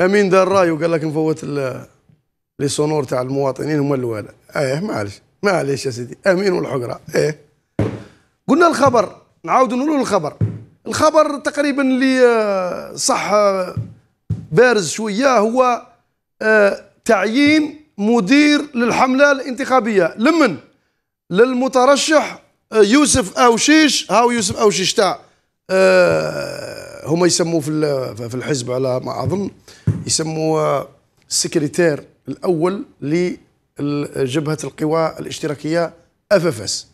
امين دار راي وقال لك نفوت لي سونور تاع المواطنين هما الاولى ايه معلش معلش يا سيدي امين والحقره ايه قلنا الخبر نعاود نقولوا الخبر الخبر تقريبا اللي آه، صح آه، بارز شويه هو آه، تعيين مدير للحمله الانتخابيه لمن للمترشح يوسف اوشيش هاو يوسف اوشيش تاع هما يسموه في في الحزب على ما اظن يسموه السكرتير الاول لجبهه القوى الاشتراكيه اف اف اس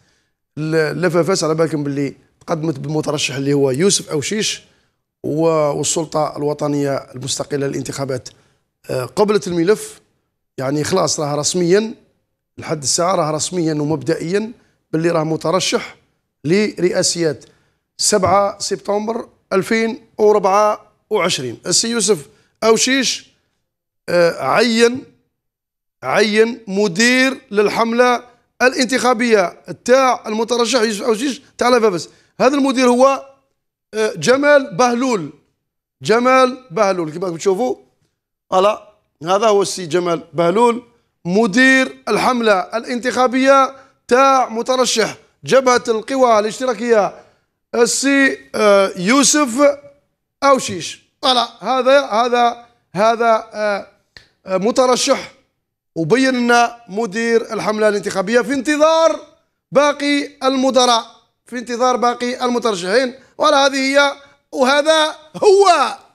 الاف اف اس على بالكم باللي تقدمت بالمترشح اللي هو يوسف اوشيش والسلطه الوطنيه المستقله للانتخابات آه، قبلت الملف يعني خلاص راه رسميا لحد الساعه راه رسميا ومبدئيا باللي راه مترشح لرئاسيات 7 سبتمبر 2024 السي يوسف أوشيش آه، عين عين مدير للحملة الانتخابية تاع المترشح يوسف أوشيش تاع لافافس هذا المدير هو آه، جمال بهلول جمال بهلول كما تشوفوا ألا هذا هو السي جمال بهلول مدير الحملة الانتخابية تاع مترشح جبهة القوى الاشتراكية السي آه، يوسف اوشيش طلع هذا هذا هذا آه، آه، مترشح وبين لنا مدير الحمله الانتخابيه في انتظار باقي المدراء في انتظار باقي المترشحين ولا هذه هي وهذا هو